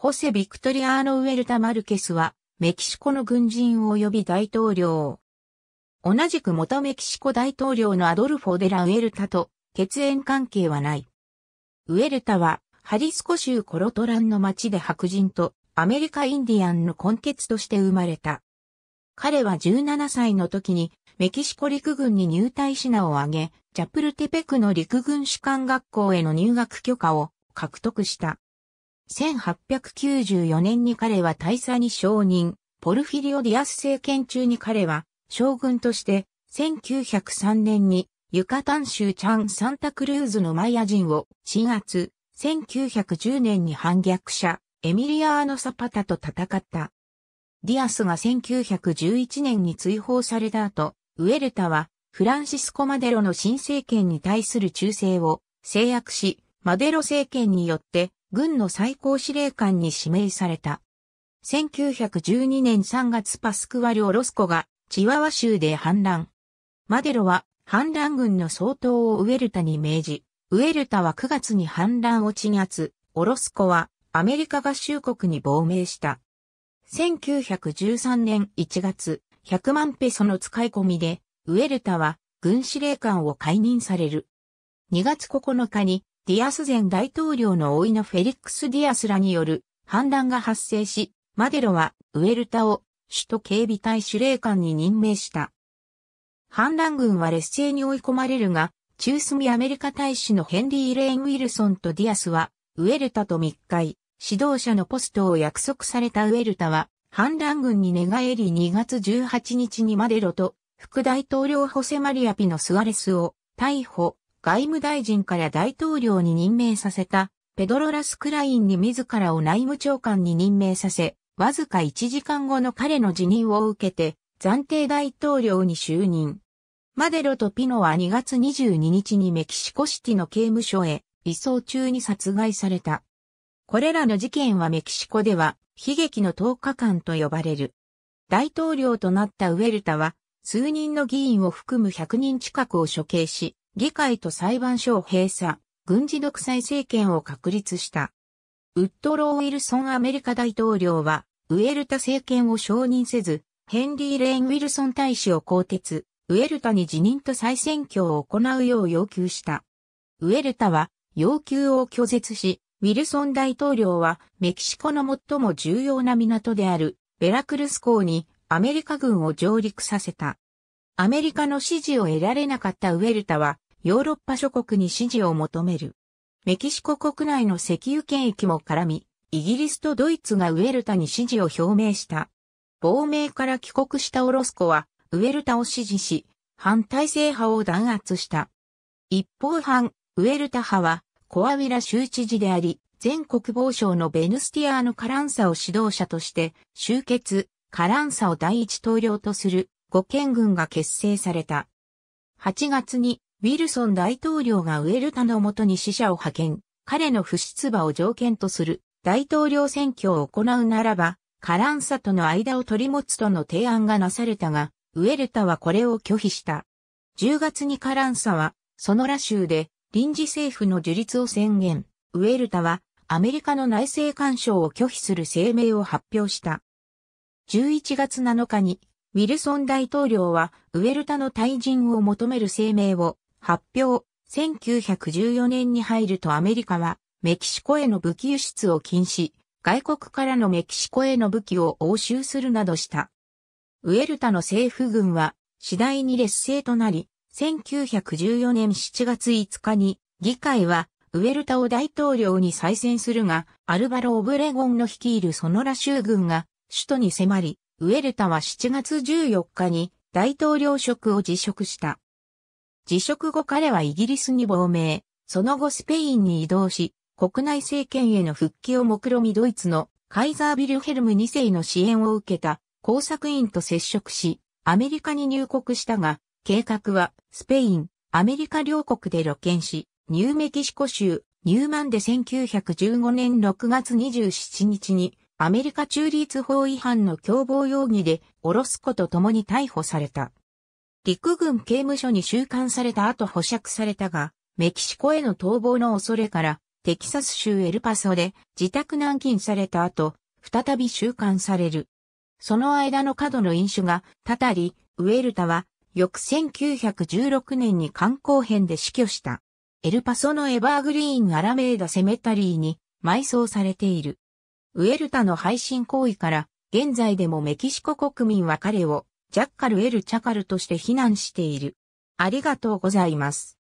ホセ・ビクトリアーノ・ウェルタ・マルケスは、メキシコの軍人及び大統領。同じく元メキシコ大統領のアドルフォ・デラ・ウェルタと血縁関係はない。ウェルタは、ハリスコ州コロトランの町で白人とアメリカインディアンの根血として生まれた。彼は17歳の時にメキシコ陸軍に入隊品を挙げ、チャプルテペクの陸軍士官学校への入学許可を獲得した。1894年に彼は大佐に承認、ポルフィリオ・ディアス政権中に彼は将軍として1903年にユカタン州チャン・サンタクルーズのマイア人を4月1910年に反逆者エミリアーノ・サパタと戦った。ディアスが1911年に追放された後、ウェルタはフランシスコ・マデロの新政権に対する忠誠を制約し、マデロ政権によって軍の最高司令官に指名された。1912年3月パスクワリオ・ロスコがチワワ州で反乱。マデロは反乱軍の総統をウェルタに命じ、ウェルタは9月に反乱を鎮圧、オロスコはアメリカ合衆国に亡命した。1913年1月、100万ペソの使い込みで、ウェルタは軍司令官を解任される。2月9日にディアス前大統領の老いのフェリックス・ディアスらによる反乱が発生し、マデロはウェルタを首都警備隊司令官に任命した。反乱軍は劣勢に追い込まれるが、中枢にアメリカ大使のヘンリー・レイン・ウィルソンとディアスは、ウェルタと密会、指導者のポストを約束されたウェルタは、反乱軍に寝返り2月18日にマデロと、副大統領ホセマリア・ピノ・スアレスを逮捕、外務大臣から大統領に任命させた、ペドロ・ラスクラインに自らを内務長官に任命させ、わずか1時間後の彼の辞任を受けて、暫定大統領に就任。マデロとピノは2月22日にメキシコシティの刑務所へ移送中に殺害された。これらの事件はメキシコでは悲劇の10日間と呼ばれる。大統領となったウェルタは数人の議員を含む100人近くを処刑し、議会と裁判所を閉鎖、軍事独裁政権を確立した。ウッドロー・ウィルソンアメリカ大統領は、ウエルタ政権を承認せず、ヘンリー・レーン・ウィルソン大使を更迭、ウエルタに辞任と再選挙を行うよう要求した。ウエルタは要求を拒絶し、ウィルソン大統領はメキシコの最も重要な港であるベラクルス港にアメリカ軍を上陸させた。アメリカの支持を得られなかったウェルタはヨーロッパ諸国に支持を求める。メキシコ国内の石油権益も絡み、イギリスとドイツがウェルタに支持を表明した。亡命から帰国したオロスコは、ウェルタを支持し、反体制派を弾圧した。一方反、ウェルタ派は、コアウィラ州知事であり、全国防省のベヌスティアーノ・カランサを指導者として、集結、カランサを第一統領とする、五県軍が結成された。8月にウィルソン大統領がウェルタのもとに死者を派遣、彼の不出馬を条件とする大統領選挙を行うならば、カランサとの間を取り持つとの提案がなされたが、ウェルタはこれを拒否した。10月にカランサは、ソノラ州で臨時政府の樹立を宣言。ウェルタは、アメリカの内政干渉を拒否する声明を発表した。11月7日に、ウィルソン大統領は、ウェルタの退陣を求める声明を発表、1914年に入るとアメリカはメキシコへの武器輸出を禁止、外国からのメキシコへの武器を押収するなどした。ウエルタの政府軍は次第に劣勢となり、1914年7月5日に議会はウエルタを大統領に再選するが、アルバロ・オブレゴンの率いるソノラ州軍が首都に迫り、ウエルタは7月14日に大統領職を辞職した。辞職後彼はイギリスに亡命、その後スペインに移動し、国内政権への復帰を目論みドイツのカイザー・ビルヘルム2世の支援を受けた工作員と接触し、アメリカに入国したが、計画はスペイン、アメリカ両国で露見し、ニューメキシコ州、ニューマンで1915年6月27日にアメリカ中立法違反の共謀容疑でおろすことともに逮捕された。陸軍刑務所に収監された後保釈されたが、メキシコへの逃亡の恐れから、テキサス州エルパソで自宅軟禁された後、再び収監される。その間の過度の飲酒が、たたり、ウエルタは、翌1916年に肝硬変で死去した。エルパソのエバーグリーンアラメーダセメタリーに埋葬されている。ウエルタの配信行為から、現在でもメキシコ国民は彼をジャッカル・エル・チャカルとして非難している。ありがとうございます。